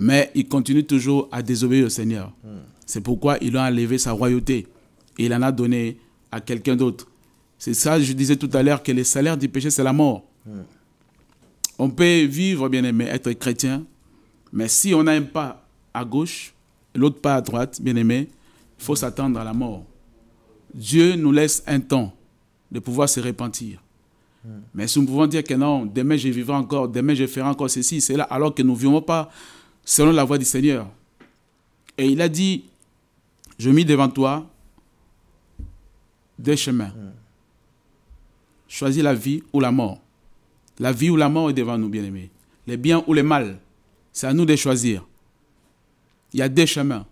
Mais il continue toujours à désobéir au Seigneur. Hmm. C'est pourquoi il a enlevé sa royauté et il en a donné à quelqu'un d'autre. C'est ça, je disais tout à l'heure, que le salaire du péché, c'est la mort. Hmm. On peut vivre, bien aimé, être chrétien, mais si on a un pas à gauche, l'autre pas à droite, bien aimé, il faut s'attendre à la mort. Dieu nous laisse un temps de pouvoir se repentir. Hmm. Mais si nous pouvons dire que non, demain je vivrai encore, demain je ferai encore ceci, cela, alors que nous ne vivons pas selon la voie du Seigneur. Et il a dit, je mis devant toi deux chemins. Hmm. Choisis la vie ou la mort. La vie ou la mort est devant nous, bien-aimés. Les biens ou les mal, c'est à nous de choisir. Il y a deux chemins.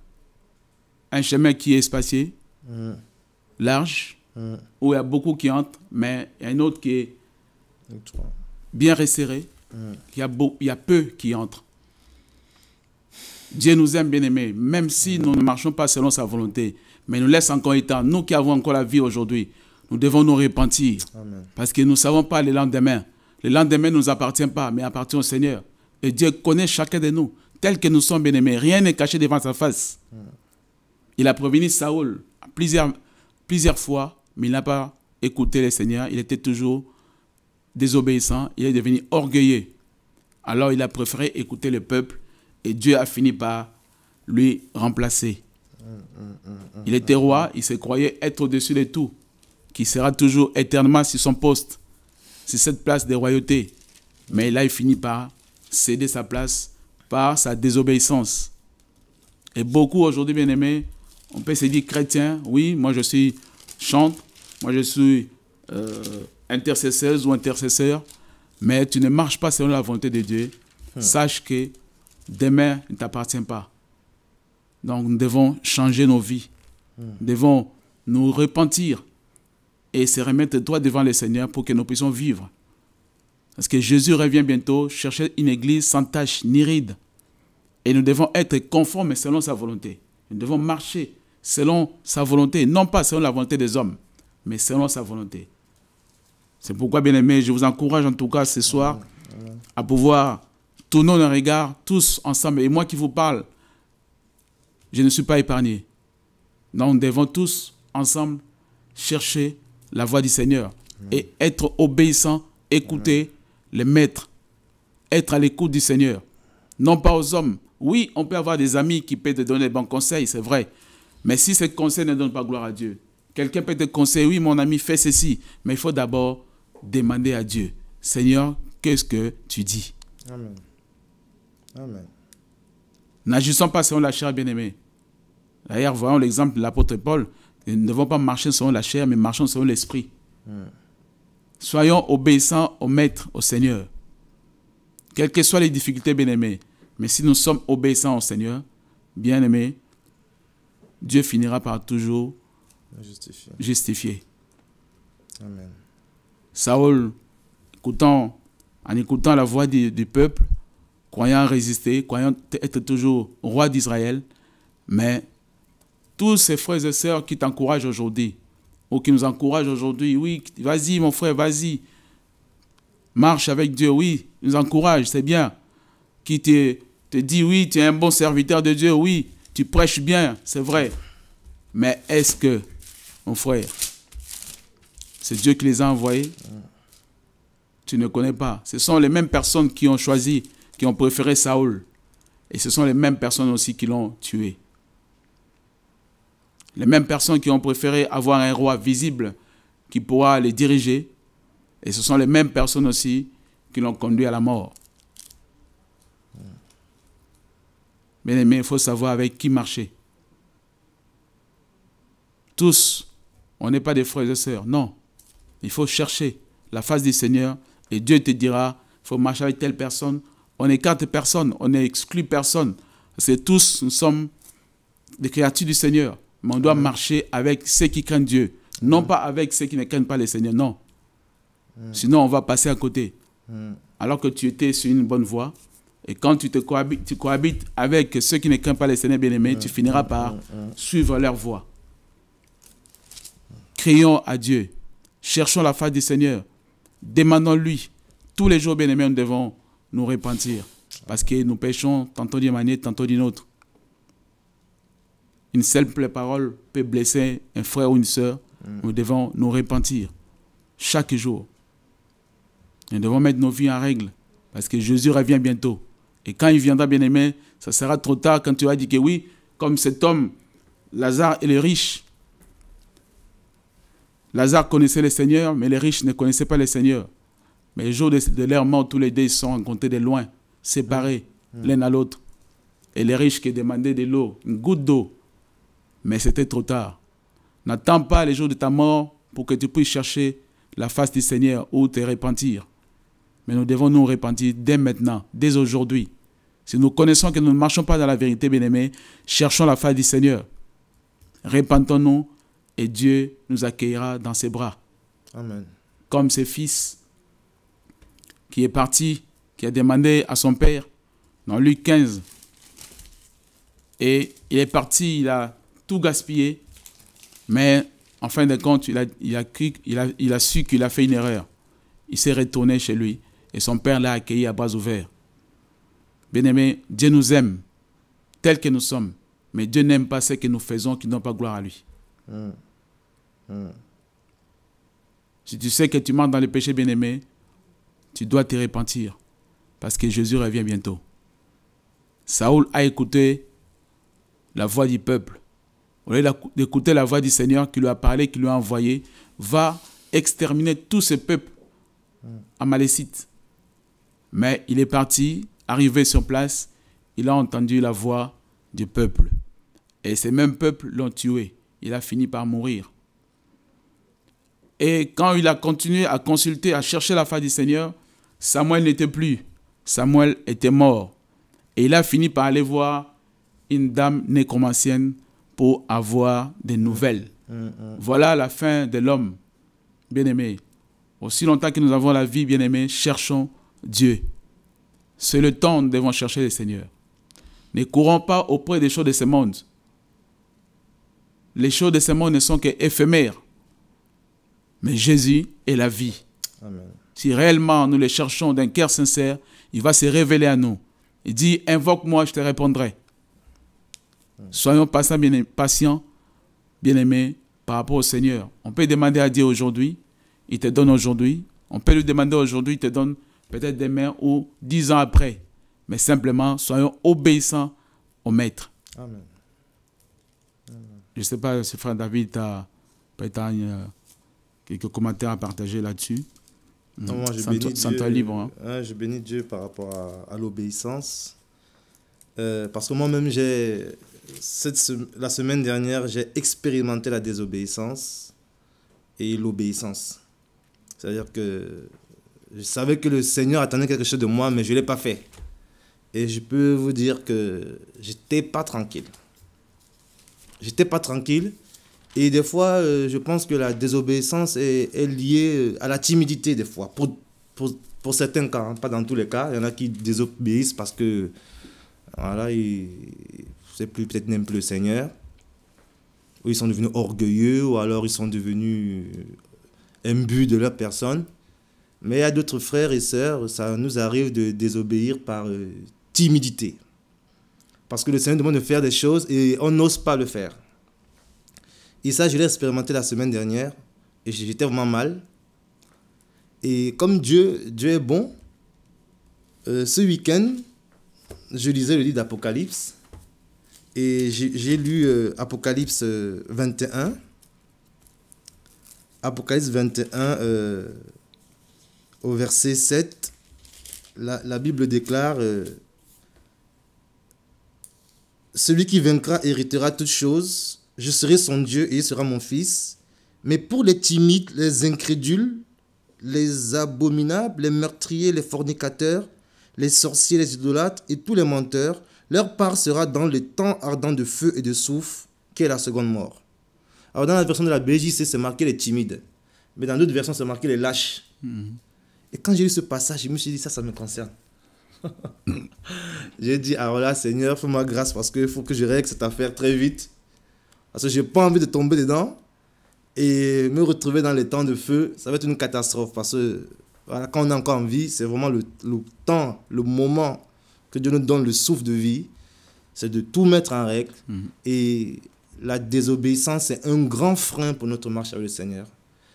Un chemin qui est espacé, mm. large, mm. où il y a beaucoup qui entrent, mais il y a un autre qui est bien resserré, où mm. il, y a il y a peu qui entrent. Dieu nous aime, bien-aimés, même si nous ne marchons pas selon sa volonté, mais nous laisse encore étant. Nous qui avons encore la vie aujourd'hui, nous devons nous repentir, parce que nous ne savons pas les lendemains. Le lendemain ne nous appartient pas, mais appartient au Seigneur. Et Dieu connaît chacun de nous, tel que nous sommes bien-aimés. Rien n'est caché devant sa face. Il a prévenu Saül plusieurs, plusieurs fois, mais il n'a pas écouté le Seigneur. Il était toujours désobéissant. Il est devenu orgueilleux. Alors il a préféré écouter le peuple et Dieu a fini par lui remplacer. Il était roi, il se croyait être au-dessus de tout, qui sera toujours éternellement sur son poste c'est cette place des royautés. Mais là, il finit par céder sa place par sa désobéissance. Et beaucoup aujourd'hui, bien aimés, on peut se dire chrétien, oui, moi je suis chante, moi je suis intercesseur intercesseuse ou intercesseur, mais tu ne marches pas selon la volonté de Dieu. Hmm. Sache que demain ne t'appartient pas. Donc nous devons changer nos vies. Hmm. devons nous repentir et se remettre droit devant le Seigneur pour que nous puissions vivre. Parce que Jésus revient bientôt chercher une église sans tache ni ride. Et nous devons être conformes selon sa volonté. Nous devons marcher selon sa volonté, non pas selon la volonté des hommes, mais selon sa volonté. C'est pourquoi, bien aimés je vous encourage en tout cas ce soir à pouvoir tourner nos regards tous ensemble. Et moi qui vous parle, je ne suis pas épargné. Non, nous devons tous ensemble chercher la voix du Seigneur et être obéissant, écouter les maîtres, être à l'écoute du Seigneur, non pas aux hommes. Oui, on peut avoir des amis qui peuvent te donner des bons conseils, c'est vrai. Mais si ces conseils ne donnent pas gloire à Dieu, quelqu'un peut te conseiller, oui, mon ami, fais ceci. Mais il faut d'abord demander à Dieu, Seigneur, qu'est-ce que tu dis Amen. Amen. N'agissons pas selon la chair bien aimé D'ailleurs, voyons l'exemple de l'apôtre Paul. Nous ne devons pas marcher selon la chair, mais marchons selon l'esprit. Soyons obéissants au Maître, au Seigneur. Quelles que soient les difficultés, bien-aimés. Mais si nous sommes obéissants au Seigneur, bien-aimés, Dieu finira par toujours justifier. justifier. en écoutant la voix du peuple, croyant résister, croyant être toujours roi d'Israël, mais tous ces frères et sœurs qui t'encouragent aujourd'hui, ou qui nous encouragent aujourd'hui, oui, vas-y mon frère, vas-y, marche avec Dieu, oui, nous encourage, c'est bien, qui te dit, oui, tu es un bon serviteur de Dieu, oui, tu prêches bien, c'est vrai. Mais est-ce que, mon frère, c'est Dieu qui les a envoyés Tu ne connais pas. Ce sont les mêmes personnes qui ont choisi, qui ont préféré Saoul. Et ce sont les mêmes personnes aussi qui l'ont tué. Les mêmes personnes qui ont préféré avoir un roi visible qui pourra les diriger. Et ce sont les mêmes personnes aussi qui l'ont conduit à la mort. Bien aimé, il faut savoir avec qui marcher. Tous, on n'est pas des frères et sœurs. Non. Il faut chercher la face du Seigneur et Dieu te dira il faut marcher avec telle personne. On quatre personne, on n'exclut personne. C'est tous, nous sommes des créatures du Seigneur mais on doit marcher avec ceux qui craignent Dieu, non pas avec ceux qui ne craignent pas le Seigneur, non. Hmm. Sinon, on va passer à côté. Hmm. Alors que tu étais sur une bonne voie, et quand tu te cohabites, avec ceux qui ne craignent pas le Seigneur bien-aimé, tu hmm. finiras par suivre leur voie. Crions à Dieu, cherchons la face du Seigneur, demandons-lui. Tous les jours, bien-aimés, nous devons nous repentir, parce que nous péchons tantôt d'une manière, tantôt d'une autre. Une simple parole peut blesser un frère ou une sœur. Mm. Nous devons nous repentir chaque jour. Nous devons mettre nos vies en règle parce que Jésus revient bientôt. Et quand il viendra, bien-aimé, ça sera trop tard quand tu as dit que oui, comme cet homme, Lazare et les riches. Lazare connaissait le Seigneur, mais les riches ne connaissaient pas le Seigneur. Mais les jours de, leur mort, tous les deux ils sont rencontrés de loin, séparés mm. l'un à l'autre. Et les riches qui demandaient de l'eau, une goutte d'eau, mais c'était trop tard. N'attends pas les jours de ta mort pour que tu puisses chercher la face du Seigneur ou te repentir. Mais nous devons nous repentir dès maintenant, dès aujourd'hui. Si nous connaissons que nous ne marchons pas dans la vérité, bien-aimés, cherchons la face du Seigneur. Repentons-nous et Dieu nous accueillera dans ses bras. Amen. Comme ce fils qui est parti, qui a demandé à son père, dans Luc 15, et il est parti, il a tout gaspillé, mais en fin de compte, il a, il a, il a, su qu'il a fait une erreur. Il s'est retourné chez lui et son père l'a accueilli à bras ouverts. Bien-aimé, Dieu nous aime tel que nous sommes, mais Dieu n'aime pas ce que nous faisons qui n'ont pas gloire à lui. Hmm. Hmm. Si tu sais que tu manques dans le péché bien-aimé, tu dois te repentir parce que Jésus revient bientôt. Saoul a écouté la voix du peuple d'écouter la voix du Seigneur qui lui a parlé, qui lui a envoyé, va exterminer tous ces peuples à Malécite. Mais il est parti, arrivé sur place, il a entendu la voix du peuple. Et ces mêmes peuples l'ont tué. Il a fini par mourir. Et quand il a continué à consulter, à chercher la face du Seigneur, Samuel n'était plus. Samuel était mort. Et il a fini par aller voir une dame nécromancienne pour avoir des nouvelles. Voilà la fin de l'homme, bien-aimé. Aussi longtemps que nous avons la vie, bien-aimé, cherchons Dieu. C'est le temps, nous devons chercher le Seigneur. Ne courons pas auprès des choses de ce monde. Les choses de ce monde ne sont qu'éphémères. Mais Jésus est la vie. Si réellement nous les cherchons d'un cœur sincère, il va se révéler à nous. Il dit, invoque-moi, je te répondrai. Soyons patients, bien-aimés, par rapport au Seigneur. On peut demander à Dieu aujourd'hui, il te donne aujourd'hui. On peut lui demander aujourd'hui, il te donne peut-être demain ou dix ans après. Mais simplement, soyons obéissants au Maître. Amen. Je ne sais pas si frère David a peut-être euh, quelques commentaires à partager là-dessus. Non, moi, je, bénis Dieu, hein. je bénis Dieu par rapport à, l'obéissance. Euh, parce que moi-même, j'ai cette la semaine dernière, j'ai expérimenté la désobéissance et l'obéissance. C'est-à-dire que je savais que le Seigneur attendait quelque chose de moi, mais je ne l'ai pas fait. Et je peux vous dire que j'étais pas tranquille. J'étais pas tranquille. Et des fois, euh, je pense que la désobéissance est, liée euh, à la timidité, des fois. Pour, pour, certains cas, hein, pas dans tous les cas. Il y en a qui désobéissent parce que, voilà, plus, peut-être n'aiment plus le Seigneur, ou ils sont devenus orgueilleux, ou alors ils sont devenus euh, imbus de leur personne. Mais à d'autres frères et sœurs, ça nous arrive de désobéir par euh, timidité. Parce que le Seigneur demande de faire des choses et on n'ose pas le faire. Et ça, je l'ai expérimenté la semaine dernière et j'étais vraiment mal. Et comme Dieu, Dieu est bon, euh, ce week-end, je lisais le livre d'Apocalypse et j'ai lu euh, Apocalypse 21. Euh, Apocalypse 21 euh, au verset 7. La, Bible déclare, Celui qui vaincra héritera toutes choses, je serai son Dieu et il sera mon fils. Mais pour les timides, les incrédules, les abominables, les meurtriers, les fornicateurs, les sorciers, les idolâtres et tous les menteurs, leur part sera dans le temps ardent de feu et de souffle est la seconde mort. Alors dans la version de la BJC, c'est marqué les timides. Mais dans d'autres versions, c'est marqué les lâches. Mhm. Et quand j'ai lu ce passage, je me suis dit, ça, ça me concerne. j'ai dit, alors ah, là, Seigneur, fais-moi grâce parce qu'il faut que je règle cette affaire très vite. Parce que j'ai pas envie de tomber dedans et me retrouver dans les temps de feu. Ça va être une catastrophe parce que quand on est encore en vie, c'est vraiment le temps, le moment que Dieu nous donne le souffle de vie, c'est de tout mettre en règle. Mhm. Et la désobéissance, c'est un grand frein pour notre marche avec le Seigneur.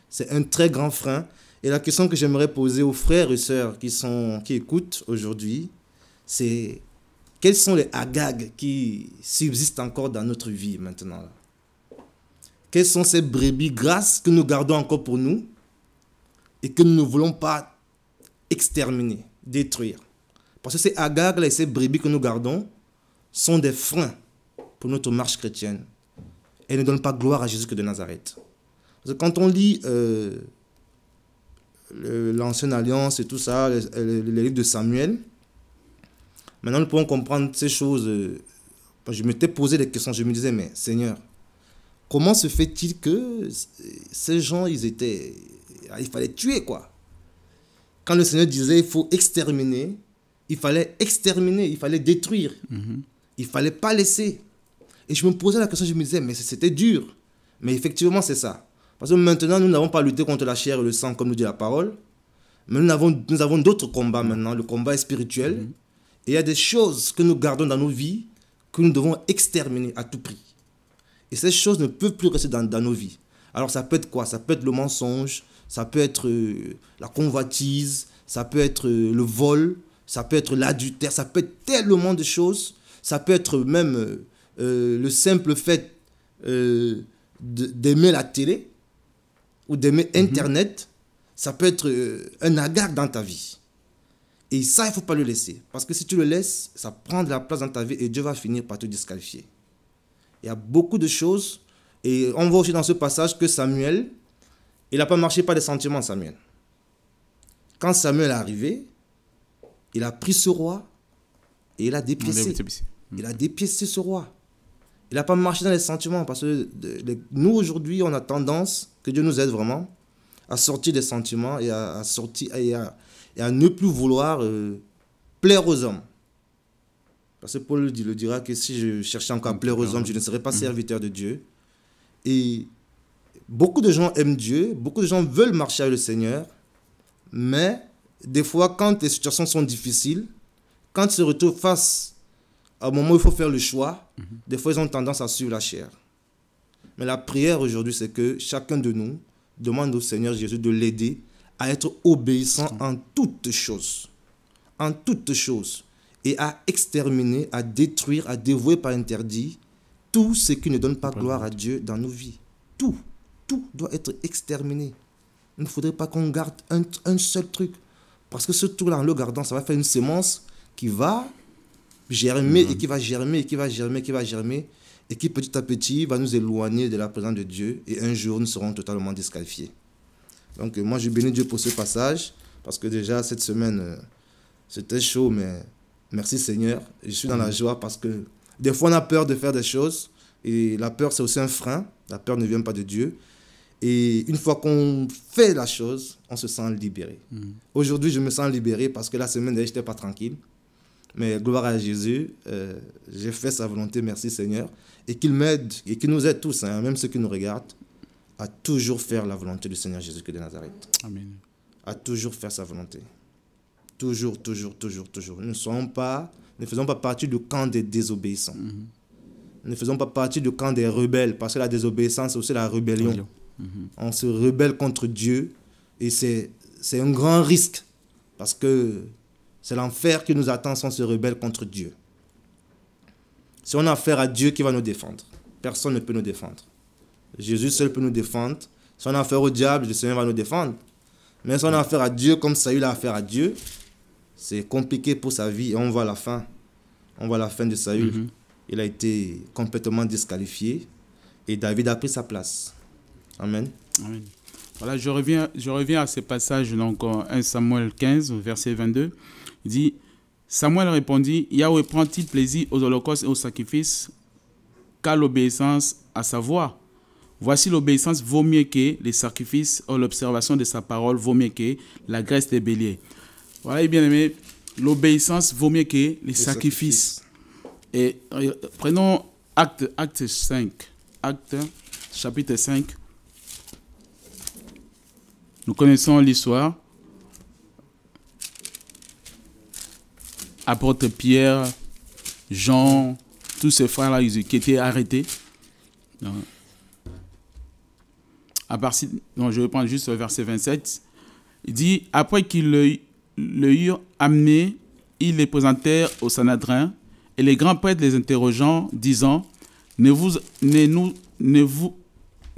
C'est un très grand frein. Et la question que j'aimerais poser aux frères et sœurs qui, sont, qui écoutent aujourd'hui, c'est quels sont les agagues qui subsistent encore dans notre vie maintenant Quelles sont ces brebis grasses que nous gardons encore pour nous et que nous ne voulons pas exterminer, détruire parce que ces agarres et ces brebis que nous gardons sont des freins pour notre marche chrétienne. Et ne donnent pas gloire à Jésus que de Nazareth. Parce que quand on lit euh, l'Ancienne Alliance et tout ça, les, livres de Samuel, maintenant nous pouvons comprendre ces choses. Euh, je m'étais posé des questions, je me disais, mais Seigneur, comment se fait-il que ces gens, ils étaient... Il fallait tuer, quoi. Quand le Seigneur disait, il faut exterminer, il fallait exterminer, il fallait détruire. Mhm. Il fallait pas laisser. Et je me posais la question, je me disais, mais c'était dur. Mais effectivement, c'est ça. Parce que maintenant, nous n'avons pas lutté contre la chair et le sang, comme nous dit la parole. Mais nous avons, nous avons d'autres combats maintenant. Le combat est spirituel. Mhm. Et il y a des choses que nous gardons dans nos vies que nous devons exterminer à tout prix. Et ces choses ne peuvent plus rester dans, nos vies. Alors ça peut être quoi Ça peut être le mensonge, ça peut être euh, la convoitise, ça peut être euh, le vol, ça peut être l'adultère, ça peut être tellement de choses, ça peut être même euh, euh, le simple fait euh, d'aimer la télé ou d'aimer mhm. Internet, ça peut être un agarre dans ta vie. Et ça, il ne faut pas le laisser. Parce que si tu le laisses, ça prend de la place dans ta vie et Dieu va finir par te disqualifier. Il y a beaucoup de choses. Et on voit aussi dans ce passage que Samuel, il n'a pas marché par des sentiments, Samuel. Quand Samuel est arrivé, il a pris ce roi et il a dépiécé. Hmm. Il a dépiécé ce roi. Il n'a pas marché dans les sentiments parce que nous, aujourd'hui, on a tendance, que Dieu nous aide vraiment, à sortir des sentiments et à, sortir, et à, ne plus vouloir euh, plaire aux hommes. Parce que Paul le dira que si je cherchais encore à plaire aux hommes, je ne serais pas hmm. serviteur de Dieu. Et beaucoup de gens aiment Dieu, beaucoup de gens veulent marcher avec le Seigneur, mais des fois, quand les situations sont difficiles, quand ils se retrouvent face à un moment où il faut faire le choix, mhm. des fois, ils ont tendance à suivre la chair. Mais la prière aujourd'hui, c'est que chacun de nous demande au Seigneur Jésus de l'aider à être obéissant mhm. en toutes choses. En toutes choses. Et à exterminer, à détruire, à dévouer par interdit tout ce qui ne donne pas gloire à Dieu dans nos vies. Tout. Tout doit être exterminé. Il ne faudrait pas qu'on garde un seul truc. Parce que ce tour là en le gardant, ça va faire une semence qui va germer et qui va germer et qui va germer et qui va germer et qui petit à petit va nous éloigner de la présence de Dieu et un jour nous serons totalement disqualifiés. Donc euh, moi je bénis Dieu pour ce passage parce que déjà cette semaine euh, c'était chaud mais merci Seigneur, je suis dans la mm. joie parce que des fois on a peur de faire des choses et la peur c'est aussi un frein, la peur ne vient pas de Dieu et une fois qu'on fait la chose, on se sent libéré. Mm. Aujourd'hui, je me sens libéré parce que la semaine dernière, je n'étais pas tranquille. Mais gloire à Jésus, euh, j'ai fait sa volonté, merci Seigneur. Et qu'il m'aide, et qu'il nous aide tous, hein, même ceux qui nous regardent, à toujours faire la volonté du Seigneur Jésus-Christ de Nazareth. Amen. À toujours faire sa volonté. Toujours, toujours, toujours, toujours. ne sommes pas, ne faisons pas partie du camp des désobéissants. Mm-hmm. ne faisons pas partie du camp des rebelles, parce que la désobéissance, c'est aussi la rébellion. Mhm. On se rebelle contre Dieu et c'est un grand risque parce que c'est l'enfer qui nous attend si on se rebelle contre Dieu. Si on a affaire à Dieu qui va nous défendre, personne ne peut nous défendre. Jésus seul peut nous défendre. Si on a affaire au diable, le Seigneur va nous défendre. Mais si on a affaire à Dieu comme Saül a affaire à Dieu, c'est compliqué pour sa vie et on voit la fin. On voit la fin de Saül. Mhm. Il a été complètement disqualifié et David a pris sa place. Amen. Voilà, je reviens, je reviens à ce passage, donc 1 Samuel 15, verset 22. Il dit Samuel répondit Yahweh prend-il plaisir aux holocaustes et aux sacrifices qu'à l'obéissance à sa voix Voici l'obéissance vaut mieux que les sacrifices, ou l'observation de sa parole vaut mieux que la graisse des béliers. Voilà, bien aimé, l'obéissance vaut mieux que les, sacrifices. Et euh, prenons acte, acte 5, acte chapitre 5. Nous connaissons l'histoire. Apôtre Pierre, Jean, tous ces frères-là qui étaient arrêtés. À partir, je vais prendre juste le verset 27. Il dit Après qu'ils le, amené, ils les présentèrent au Sanadrin, et les grands prêtres les interrogeant, disant Ne vous, ne nous, ne vous,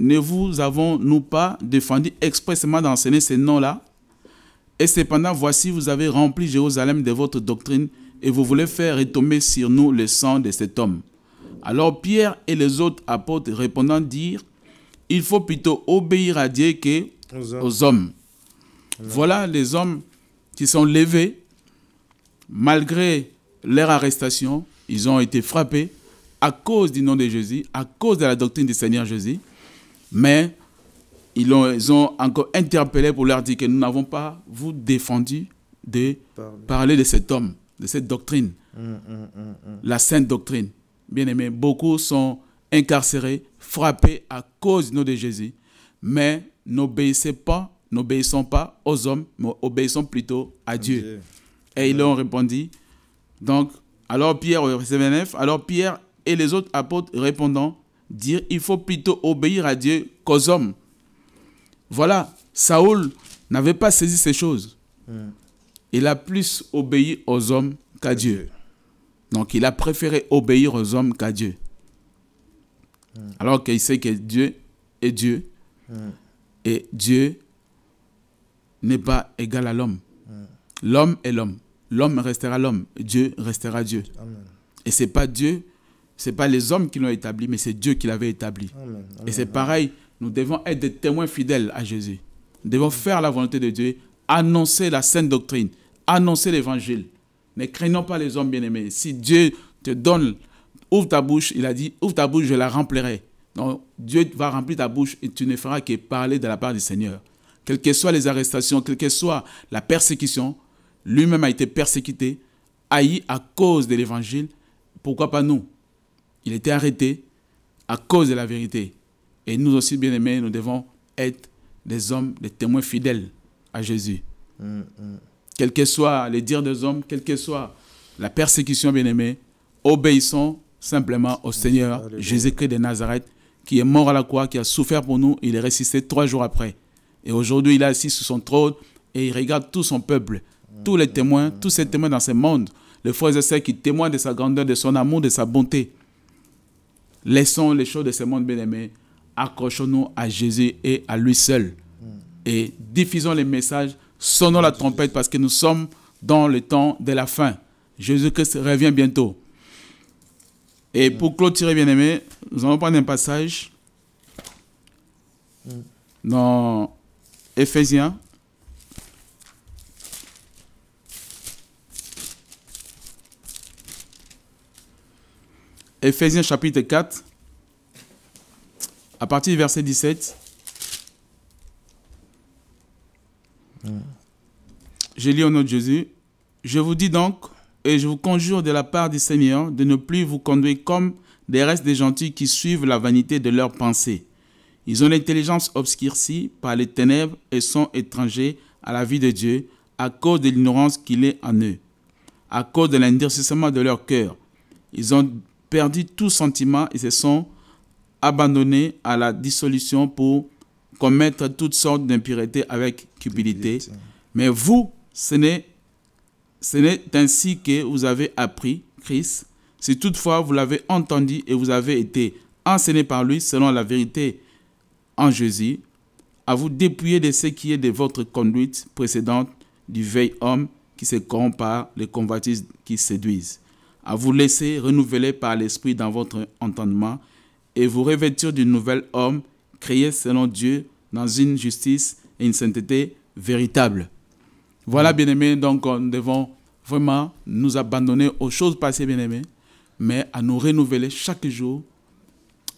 ne vous avons-nous pas défendu expressément d'enseigner ces noms-là Et cependant, voici, vous avez rempli Jérusalem de votre doctrine et vous voulez faire retomber sur nous le sang de cet homme. Alors Pierre et les autres apôtres répondant dirent, il faut plutôt obéir à Dieu aux hommes. Voilà les hommes qui sont levés, malgré leur arrestation, ils ont été frappés à cause du nom de Jésus, à cause de la doctrine du Seigneur Jésus mais ils ont, ils ont encore interpellé pour leur dire que nous n'avons pas vous défendu de parler de cet homme, de cette doctrine, mm, mm, mm, la sainte doctrine. Bien aimé, beaucoup sont incarcérés, frappés à cause du nom de Jésus, mais n'obéissez pas, n'obéissons pas aux hommes, mais obéissons plutôt à Dieu. Et ils ont répondu, donc, alors alors Pierre et les autres apôtres répondant, dire il faut plutôt obéir à Dieu qu'aux hommes. Voilà, Saoul n'avait pas saisi ces choses. Hmm. Il a plus obéi aux hommes qu'à Dieu. Donc il a préféré obéir aux hommes qu'à Dieu. Hmm. Alors qu'il sait que Dieu est Dieu. Hmm. Et Dieu n'est pas égal à l'homme. L'homme est l'homme. L'homme restera l'homme. Dieu restera Dieu. Et ce n'est pas Dieu n'est pas les hommes qui l'ont établi, mais c'est Dieu qui l'avait établi. et c'est pareil, nous devons être des témoins fidèles à Jésus. Nous devons faire la volonté de Dieu, annoncer la sainte doctrine, annoncer l'évangile. Ne craignons pas les hommes bien-aimés. Si Dieu te donne, ouvre ta bouche, il a dit, ouvre ta bouche, je la remplirai. Donc Dieu va remplir ta bouche et tu ne feras que parler de la part du Seigneur. Quelles que soient les arrestations, quelle que soit la persécution, lui-même a été persécuté, haï à cause de l'évangile. Pourquoi pas nous il était arrêté à cause de la vérité. Et nous aussi, bien aimés, nous devons être des hommes, des témoins fidèles à Jésus. Quel que soit les dires des hommes, quelle que soit la persécution, bien aimés, obéissons simplement au Seigneur Jésus-Christ de Nazareth, qui est mort à la croix, qui a souffert pour nous, il est ressuscité trois jours après. Et aujourd'hui, il est assis sur son trône et il regarde tout son peuple, tous les témoins, tous ces témoins dans ce monde, les frères et qui témoignent de sa grandeur, de son amour, de sa bonté. Laissons les choses de ce monde, bien-aimés. Accrochons-nous à Jésus et à lui seul. Mm. Et diffusons les messages, sonnons la trompette parce que nous sommes dans le temps de la fin. Jésus-Christ revient bientôt. Et mm. pour clôturer, bien-aimés, nous allons prendre un passage mm. dans Ephésiens. Ephésiens chapitre 4, à partir du verset 17. Je lis au nom de Jésus. Je vous dis donc, et je vous conjure de la part du Seigneur, de ne plus vous conduire comme des restes des gentils qui suivent la vanité de leurs pensées. Ils ont l'intelligence obscurcie par les ténèbres et sont étrangers à la vie de Dieu à cause de l'ignorance qu'il est en eux, à cause de l'indiscernement de leur cœur. Ils ont perdu tout sentiment et se sont abandonnés à la dissolution pour commettre toutes sortes d'impuretés avec cupidité. Mais vous, ce n'est ainsi que vous avez appris Christ, si toutefois vous l'avez entendu et vous avez été enseigné par lui selon la vérité en Jésus, à vous dépouiller de ce qui est de votre conduite précédente du vieil homme qui se corrompt les convoitises qui séduisent, à vous laisser renouveler par l'Esprit dans votre entendement et vous revêtir du nouvel homme créé selon Dieu dans une justice et une sainteté véritable. Voilà, bien-aimés, donc euh, nous devons vraiment nous abandonner aux choses passées, bien-aimés, mais à nous renouveler chaque jour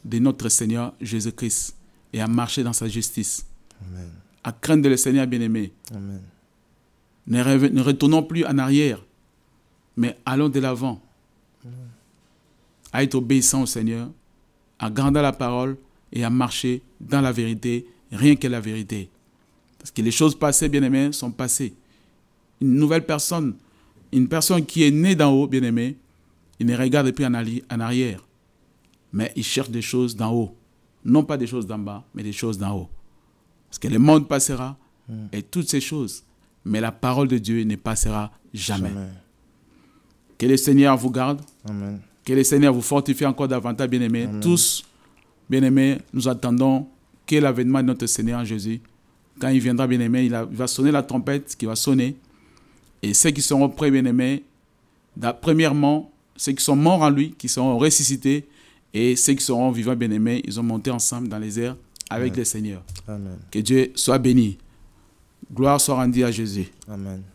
de notre Seigneur Jésus-Christ et à marcher dans sa justice. Amen. À craindre le Seigneur, bien aimés Amen. ne retournons plus en arrière, mais allons de l'avant à mm. être obéissant au Seigneur, à garder la parole et à marcher dans la vérité, rien que la vérité. Parce que les choses passées, bien-aimés, sont passées. Une nouvelle personne, une personne qui est née d'en haut, bien-aimé, il ne regarde plus en arrière, mais il cherche des choses d'en haut. Non pas des choses d'en bas, mais des choses d'en haut. Parce que le monde passera mm. et toutes ces choses, mais la parole de Dieu ne passera jamais. Que le Seigneur vous garde. Amen. Que le Seigneur vous fortifie encore davantage, bien-aimés. Tous, bien-aimés, nous attendons que l'avènement de notre Seigneur Jésus. Quand il viendra, bien aimés il, va sonner la trompette qui va sonner. Et ceux qui seront prêts, bien-aimés, premièrement, ceux qui sont morts en lui, qui seront ressuscités, et ceux qui seront vivants, bien-aimés, ils ont monté ensemble dans les airs avec le Seigneur. Amen. Que Dieu soit béni. Gloire soit rendue à Jésus. Amen.